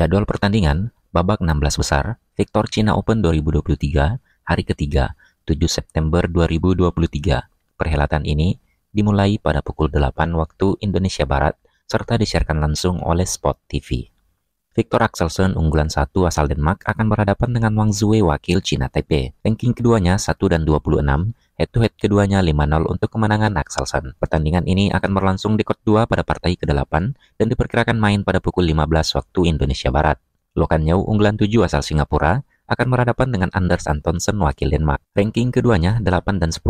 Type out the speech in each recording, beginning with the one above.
Jadwal pertandingan, babak 16 besar, Victor China Open 2023, hari ketiga, 7 September 2023. Perhelatan ini dimulai pada pukul 8 waktu Indonesia Barat serta disiarkan langsung oleh Spot TV. Victor Axelsen, unggulan satu asal Denmark, akan berhadapan dengan Wang Zue, wakil Cina Taipei. Ranking keduanya 1 dan 26, head-to-head -head keduanya 5-0 untuk kemenangan Axelsen. Pertandingan ini akan berlangsung di Court 2 pada partai ke-8 dan diperkirakan main pada pukul 15 waktu Indonesia Barat. Lokan Yau, unggulan 7 asal Singapura, akan berhadapan dengan Anders Antonsen, wakil Denmark. Ranking keduanya 8 dan 10,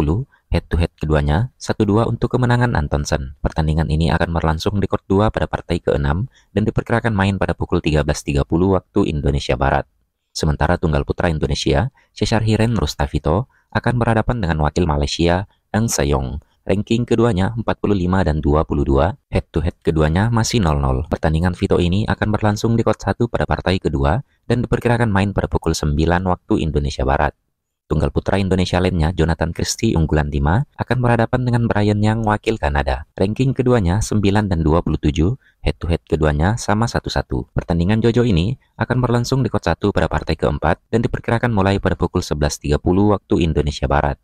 head-to-head keduanya, 1-2 untuk kemenangan Antonsen. Pertandingan ini akan berlangsung di court 2 pada partai ke-6 dan diperkirakan main pada pukul 13.30 waktu Indonesia Barat. Sementara tunggal putra Indonesia, Cesar Hiren Rustavito, akan berhadapan dengan wakil Malaysia, Ang Sayong. Ranking keduanya 45 dan 22, head-to-head keduanya masih 0-0. Pertandingan Vito ini akan berlangsung di court 1 pada partai kedua dan diperkirakan main pada pukul 9 waktu Indonesia Barat. Tunggal putra Indonesia lainnya, Jonathan Christie unggulan 5, akan berhadapan dengan Brian Yang wakil Kanada. Ranking keduanya 9 dan 27, head-to-head keduanya sama 1-1. Pertandingan Jojo ini akan berlangsung di kot 1 pada partai keempat dan diperkirakan mulai pada pukul 11.30 waktu Indonesia Barat.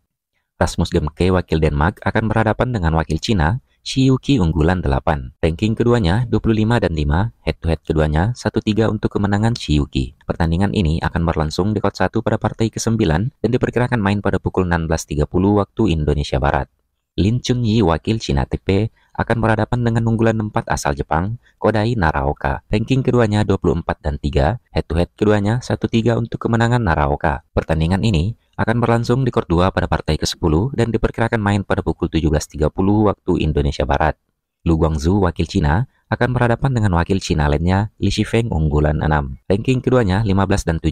Rasmus Gemke wakil Denmark akan berhadapan dengan wakil Cina Shiyuki unggulan 8. Ranking keduanya 25 dan 5, head-to-head keduanya 1-3 untuk kemenangan Shiyuki. Pertandingan ini akan berlangsung di kot 1 pada partai ke-9 dan diperkirakan main pada pukul 16.30 waktu Indonesia Barat. Lin Chung Yi wakil China TP, akan berhadapan dengan unggulan 4 asal Jepang, Kodai Naraoka. Ranking keduanya 24 dan 3, head-to-head -head keduanya 1-3 untuk kemenangan Naraoka. Pertandingan ini akan berlangsung di Court 2 pada partai ke-10 dan diperkirakan main pada pukul 17.30 waktu Indonesia Barat. Lu Guangzu wakil Cina, akan berhadapan dengan wakil Cina lainnya Li Shifeng unggulan 6. Ranking keduanya 15 dan 7,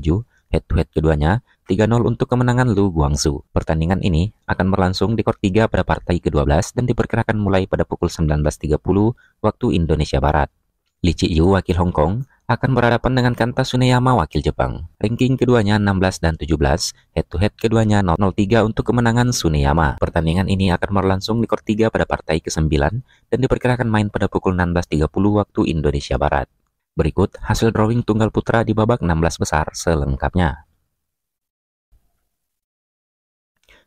head-to-head -head keduanya 3-0 untuk kemenangan Lu Guangzu. Pertandingan ini akan berlangsung di Court 3 pada partai ke-12 dan diperkirakan mulai pada pukul 19.30 waktu Indonesia Barat. Li Chi Yu, wakil Hong Kong, akan berhadapan dengan Kanta Suneyama wakil Jepang. Ranking keduanya 16 dan 17, head to head keduanya 0-3 untuk kemenangan Suneyama. Pertandingan ini akan berlangsung di kor 3 pada partai ke-9 dan diperkirakan main pada pukul 16.30 waktu Indonesia Barat. Berikut hasil drawing tunggal putra di babak 16 besar selengkapnya.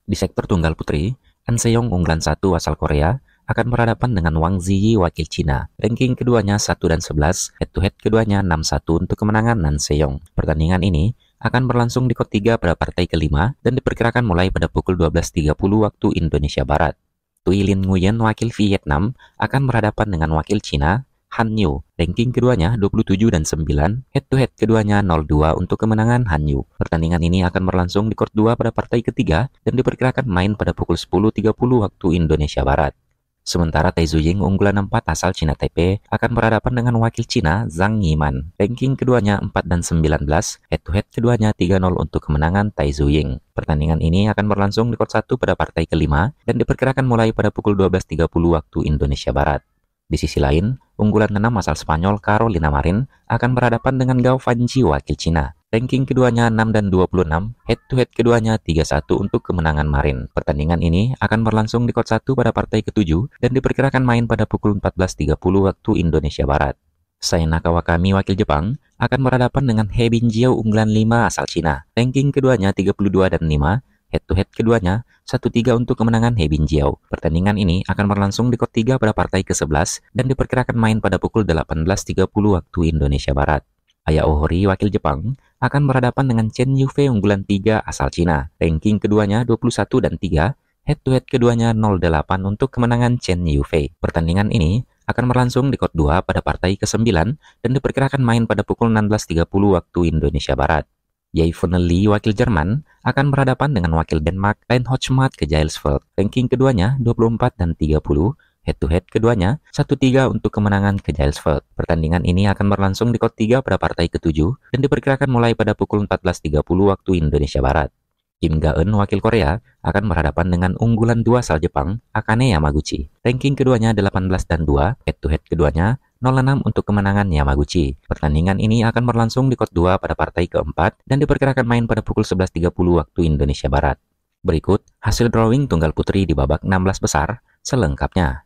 Di sektor tunggal putri, An Seong unggulan 1 asal Korea akan berhadapan dengan Wang Ziyi wakil Cina. Ranking keduanya 1 dan 11, head to head keduanya 6-1 untuk kemenangan Nan Seyong. Pertandingan ini akan berlangsung di kot 3 pada partai kelima dan diperkirakan mulai pada pukul 12.30 waktu Indonesia Barat. Tui Lin Nguyen wakil Vietnam akan berhadapan dengan wakil Cina Han Yu. Ranking keduanya 27 dan 9, head to head keduanya 0-2 untuk kemenangan Han Yu. Pertandingan ini akan berlangsung di court 2 pada partai ketiga dan diperkirakan main pada pukul 10.30 waktu Indonesia Barat. Sementara Tai Zhu Ying unggulan 4 asal Cina Taipei akan berhadapan dengan wakil Cina Zhang Yiman. Ranking keduanya 4 dan 19, head to head keduanya 3-0 untuk kemenangan Tai Zhu Ying. Pertandingan ini akan berlangsung di kot 1 pada partai kelima dan diperkirakan mulai pada pukul 12.30 waktu Indonesia Barat. Di sisi lain, unggulan enam asal Spanyol Carolina Marin akan berhadapan dengan Gao Fanji wakil Cina. Ranking keduanya 6 dan 26, head-to-head keduanya 3-1 untuk kemenangan Marin. Pertandingan ini akan berlangsung di kot 1 pada partai ke-7 dan diperkirakan main pada pukul 14.30 waktu Indonesia Barat. Saina Kawakami wakil Jepang akan berhadapan dengan He Binjiao unggulan 5 asal Cina. Ranking keduanya 32 dan 5, Head to head keduanya 1-3 untuk kemenangan He Bin Jiao. Pertandingan ini akan berlangsung di Kot 3 pada partai ke-11 dan diperkirakan main pada pukul 18.30 waktu Indonesia Barat. Ayah Ohori, wakil Jepang, akan berhadapan dengan Chen Yufei unggulan 3 asal Cina. Ranking keduanya 21 dan 3, head-to-head keduanya 0-8 untuk kemenangan Chen Yufei. Pertandingan ini akan berlangsung di Kot 2 pada partai ke-9 dan diperkirakan main pada pukul 16.30 waktu Indonesia Barat. Yevone Lee, wakil Jerman, akan berhadapan dengan wakil Denmark Len Hochmart ke Jailsfeld. Ranking keduanya 24 dan 30, head-to-head -head keduanya 1-3 untuk kemenangan ke Jailsfeld. Pertandingan ini akan berlangsung di kot 3 pada partai ke-7 dan diperkirakan mulai pada pukul 14.30 waktu Indonesia Barat. Kim Ga-eun, wakil Korea, akan berhadapan dengan unggulan dua asal Jepang, Akane Yamaguchi. Ranking keduanya 18 dan 2, head-to-head -head keduanya 0-6 untuk kemenangan Yamaguchi. Pertandingan ini akan berlangsung di Kot 2 pada partai keempat dan diperkirakan main pada pukul 11.30 waktu Indonesia Barat. Berikut hasil drawing tunggal putri di babak 16 besar selengkapnya.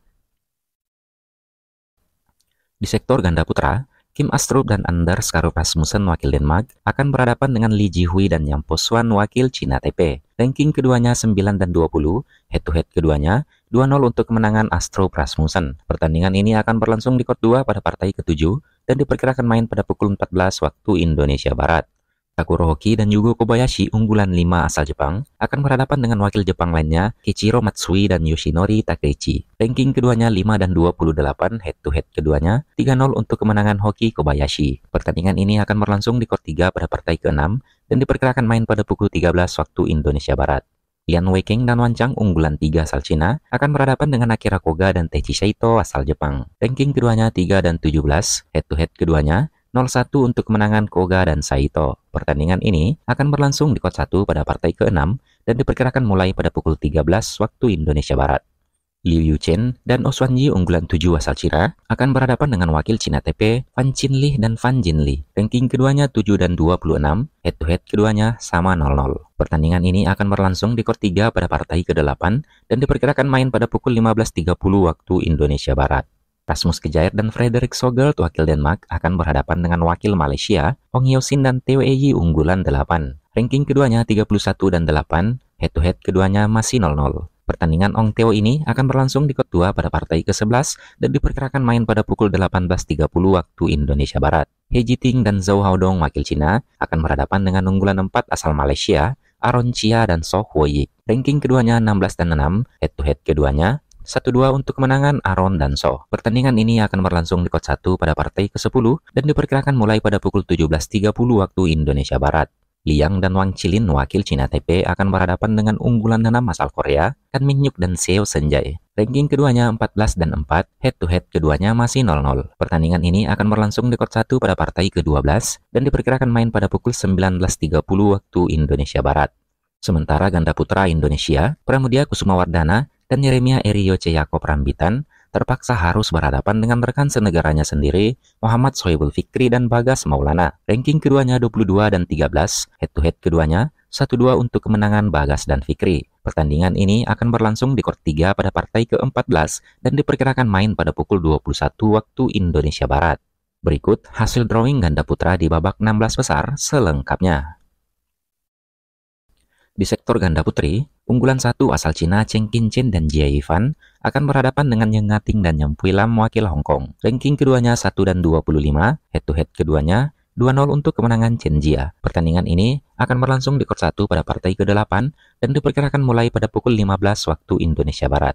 Di sektor ganda putra, Kim Astrup dan Anders Karup Rasmussen wakil Denmark akan berhadapan dengan Lee Ji Hui dan Yang Poswan wakil Cina TP. Ranking keduanya 9 dan 20, head to head keduanya 2-0 untuk kemenangan Astro Prasmussen. Pertandingan ini akan berlangsung di Kot 2 pada partai ke-7 dan diperkirakan main pada pukul 14 waktu Indonesia Barat. Takuro Hoki dan Yugo Kobayashi unggulan 5 asal Jepang akan berhadapan dengan wakil Jepang lainnya Kichiro Matsui dan Yoshinori Takeichi. Ranking keduanya 5 dan 28 head to head keduanya 3-0 untuk kemenangan Hoki Kobayashi. Pertandingan ini akan berlangsung di court 3 pada partai ke-6 dan diperkirakan main pada pukul 13 waktu Indonesia Barat. Lian Weiking dan Wan Chang unggulan tiga asal Cina akan berhadapan dengan Akira Koga dan Teji Saito asal Jepang. Ranking keduanya 3 dan 17, head to head keduanya 0-1 untuk kemenangan Koga dan Saito. Pertandingan ini akan berlangsung di kot 1 pada partai ke-6 dan diperkirakan mulai pada pukul 13 waktu Indonesia Barat. Liu Yuchen dan Oswan oh Yi unggulan 7 asal Cina akan berhadapan dengan wakil Cina TP Fan Chin Li dan Fan Jin Jinli. Ranking keduanya 7 dan 26, head to head keduanya sama 0-0. Pertandingan ini akan berlangsung di Kor 3 pada partai ke-8 dan diperkirakan main pada pukul 15.30 waktu Indonesia Barat. Rasmus Kejair dan Frederik Sogelt wakil Denmark akan berhadapan dengan wakil Malaysia Hong Yosin dan TWI unggulan 8. Ranking keduanya 31 dan 8, head to head keduanya masih 0-0. Pertandingan Ong Teo ini akan berlangsung di kedua pada partai ke-11 dan diperkirakan main pada pukul 18.30 waktu Indonesia Barat. He Jiting dan Zhou Haodong wakil Cina akan berhadapan dengan unggulan 4 asal Malaysia, Aron Chia dan So Huo Yi. Ranking keduanya 16 dan 6, head-to-head -head keduanya 1-2 untuk kemenangan Aron dan So. Pertandingan ini akan berlangsung di Kot 1 pada partai ke-10 dan diperkirakan mulai pada pukul 17.30 waktu Indonesia Barat. Liang dan Wang Chilin, wakil Cina Taipei, akan berhadapan dengan unggulan enam asal Korea, Kan Min Hyuk dan Seo Senjai. Ranking keduanya 14 dan 4, head-to-head keduanya masih 0-0. Pertandingan ini akan berlangsung di Court 1 pada partai ke-12 dan diperkirakan main pada pukul 19.30 waktu Indonesia Barat. Sementara ganda putra Indonesia, Pramudia Kusumawardana dan Yeremia Erio Ceyako Prambitan terpaksa harus berhadapan dengan rekan senegaranya sendiri, Muhammad Soebul Fikri dan Bagas Maulana. Ranking keduanya 22 dan 13, head-to-head -head keduanya 1-2 untuk kemenangan Bagas dan Fikri. Pertandingan ini akan berlangsung di Court 3 pada partai ke-14 dan diperkirakan main pada pukul 21 waktu Indonesia Barat. Berikut hasil drawing ganda putra di babak 16 besar selengkapnya. Di sektor ganda putri, unggulan satu asal Cina Cheng Kinchen dan Jia Yifan akan berhadapan dengan Yang Ngating dan Yang Puilam wakil Hong Kong. Ranking keduanya 1 dan 25, head to head keduanya 2-0 untuk kemenangan Chen Jia. Pertandingan ini akan berlangsung di Court 1 pada partai ke-8 dan diperkirakan mulai pada pukul 15 waktu Indonesia Barat.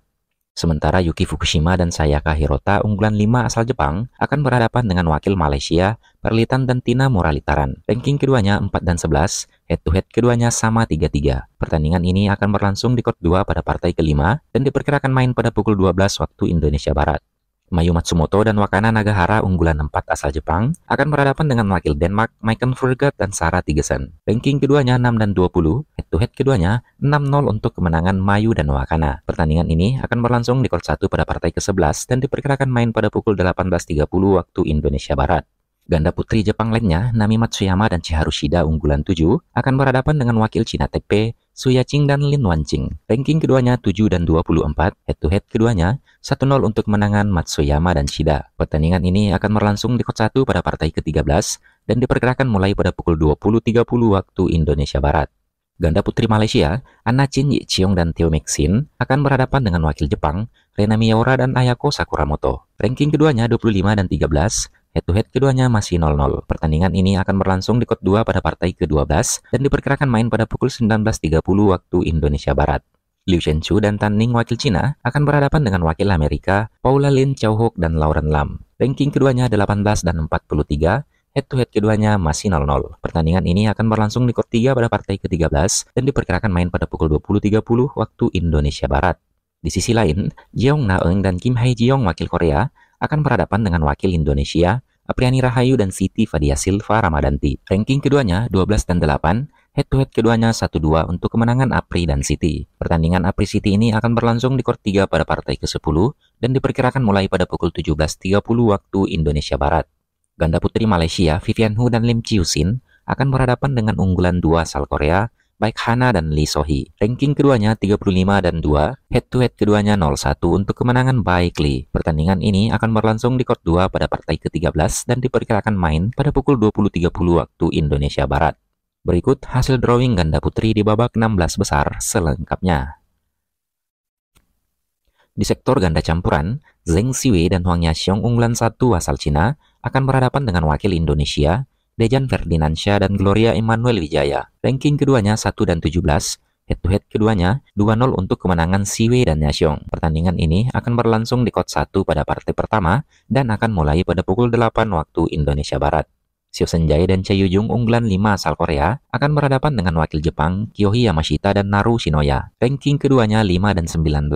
Sementara Yuki Fukushima dan Sayaka Hirota unggulan 5 asal Jepang akan berhadapan dengan wakil Malaysia, Perlitan dan Tina Moralitaran. Ranking keduanya 4 dan 11, head-to-head -head keduanya sama 3-3. Pertandingan ini akan berlangsung di court 2 pada partai kelima dan diperkirakan main pada pukul 12 waktu Indonesia Barat. Mayu Matsumoto dan Wakana Nagahara unggulan 4 asal Jepang akan berhadapan dengan wakil Denmark Michael Furgat dan Sarah Tigesen. Ranking keduanya 6 dan 20, head to head keduanya 6-0 untuk kemenangan Mayu dan Wakana. Pertandingan ini akan berlangsung di court 1 pada partai ke-11 dan diperkirakan main pada pukul 18.30 waktu Indonesia Barat. Ganda putri Jepang lainnya, Nami Matsuyama dan Chiharu Shida unggulan 7, akan berhadapan dengan wakil Cina Taipei, Ching dan Lin Wanqing. Ranking keduanya 7 dan 24, head to head keduanya 1-0 untuk kemenangan Matsuyama dan Shida. Pertandingan ini akan berlangsung di kot 1 pada partai ke-13 dan diperkirakan mulai pada pukul 20.30 waktu Indonesia Barat. Ganda putri Malaysia, Anna Chin Yi Chiong dan Teo Mixin akan berhadapan dengan wakil Jepang, Rena Miyaura dan Ayako Sakuramoto. Ranking keduanya 25 dan 13, head-to-head -head keduanya masih 0-0. Pertandingan ini akan berlangsung di kot 2 pada partai ke-12 dan diperkirakan main pada pukul 19.30 waktu Indonesia Barat. Liu Shenchu dan Tan Ning wakil Cina akan berhadapan dengan wakil Amerika Paula Lin Hook dan Lauren Lam. Ranking keduanya 18 dan 43, head-to-head keduanya masih 0-0. Pertandingan ini akan berlangsung di court 3 pada partai ke-13 dan diperkirakan main pada pukul 20.30 waktu Indonesia Barat. Di sisi lain, Jeong Na Eung dan Kim Hae Jeong wakil Korea akan berhadapan dengan wakil Indonesia Apriani Rahayu dan Siti Fadia Silva Ramadanti. Ranking keduanya 12 dan 8, Head to head keduanya 1-2 untuk kemenangan Apri dan City. Pertandingan Apri City ini akan berlangsung di Court 3 pada partai ke-10 dan diperkirakan mulai pada pukul 17.30 waktu Indonesia Barat. Ganda putri Malaysia Vivian Hu dan Lim Chiu Sin akan berhadapan dengan unggulan dua asal Korea, baik Hana dan Lee So-hee. Ranking keduanya 35 dan 2, head to -head keduanya 0-1 untuk kemenangan baik Lee. Pertandingan ini akan berlangsung di court 2 pada partai ke-13 dan diperkirakan main pada pukul 20.30 waktu Indonesia Barat. Berikut hasil drawing ganda putri di babak 16 besar selengkapnya. Di sektor ganda campuran, Zheng Siwei dan Huang Yaxiong unggulan satu asal Cina akan berhadapan dengan wakil Indonesia, Dejan Ferdinandsyah dan Gloria Emmanuel Wijaya. Ranking keduanya 1 dan 17, head-to-head -head keduanya 2-0 untuk kemenangan Siwei dan Yaxiong. Pertandingan ini akan berlangsung di kot 1 pada partai pertama dan akan mulai pada pukul 8 waktu Indonesia Barat. Seo Senjai dan Choi Yujung unggulan 5 asal Korea akan berhadapan dengan wakil Jepang Kyohei Yamashita dan Naru Shinoya. Ranking keduanya 5 dan 19,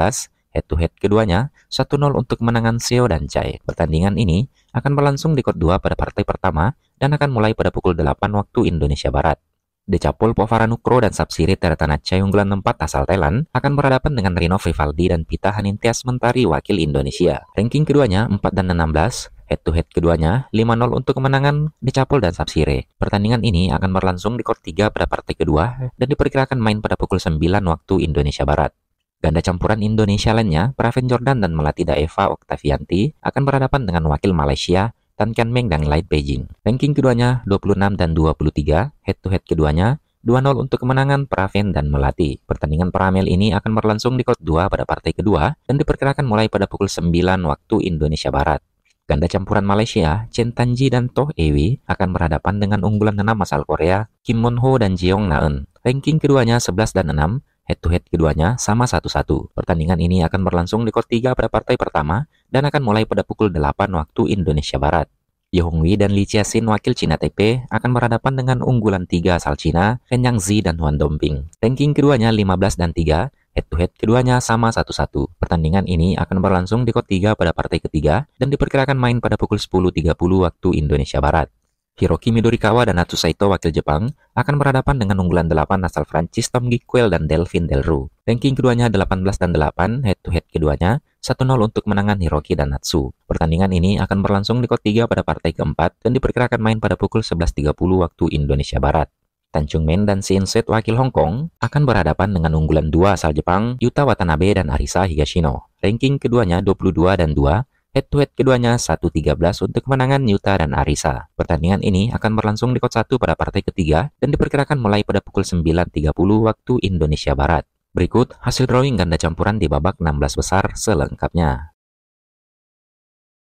head to head keduanya 1-0 untuk kemenangan Seo dan Chai. Pertandingan ini akan berlangsung di court 2 pada partai pertama dan akan mulai pada pukul 8 waktu Indonesia Barat. Decapul Povaranukro dan Sapsiri Teretana Chai unggulan 4 asal Thailand akan berhadapan dengan Rino Vivaldi dan Pita Hanintias Mentari wakil Indonesia. Ranking keduanya 4 dan 16, head to head keduanya 5-0 untuk kemenangan Nicapol dan Sapsire. Pertandingan ini akan berlangsung di court 3 pada partai kedua dan diperkirakan main pada pukul 9 waktu Indonesia Barat. Ganda campuran Indonesia lainnya, Praven Jordan dan Melati Daeva Oktavianti akan berhadapan dengan wakil Malaysia Tan Kian Meng dan Light Beijing. Ranking keduanya 26 dan 23, head to head keduanya 2-0 untuk kemenangan Praven dan Melati. Pertandingan Pramel ini akan berlangsung di court 2 pada partai kedua dan diperkirakan mulai pada pukul 9 waktu Indonesia Barat. Ganda campuran Malaysia, Chen Tanji dan Toh Ewi akan berhadapan dengan unggulan enam asal Korea, Kim Mon Ho dan Jeong Naeun. Ranking keduanya 11 dan 6, head-to-head keduanya sama satu-satu. Pertandingan ini akan berlangsung di kot 3 pada partai pertama dan akan mulai pada pukul 8 waktu Indonesia Barat. Wei dan Li Sin wakil Cina TP akan berhadapan dengan unggulan 3 asal Cina, Yang Zi dan Huan Dongping. Ranking keduanya 15 dan 3, Head to head keduanya sama satu-satu. Pertandingan ini akan berlangsung di kot 3 pada partai ketiga dan diperkirakan main pada pukul 10.30 waktu Indonesia Barat. Hiroki Midorikawa dan Natsu Saito wakil Jepang akan berhadapan dengan unggulan 8 asal Francis Tom Gikwel dan Delvin Delru. Ranking keduanya 18 dan 8, head to head keduanya 1-0 untuk menangan Hiroki dan Natsu. Pertandingan ini akan berlangsung di kot 3 pada partai keempat dan diperkirakan main pada pukul 11.30 waktu Indonesia Barat. Tanjung Men dan Set wakil Hong Kong akan berhadapan dengan unggulan dua asal Jepang Yuta Watanabe dan Arisa Higashino. Ranking keduanya 22 dan 2, head-to-head -head keduanya 1-13 untuk kemenangan Yuta dan Arisa. Pertandingan ini akan berlangsung di Kot 1 pada partai ketiga dan diperkirakan mulai pada pukul 9.30 waktu Indonesia Barat. Berikut hasil drawing ganda campuran di babak 16 besar selengkapnya.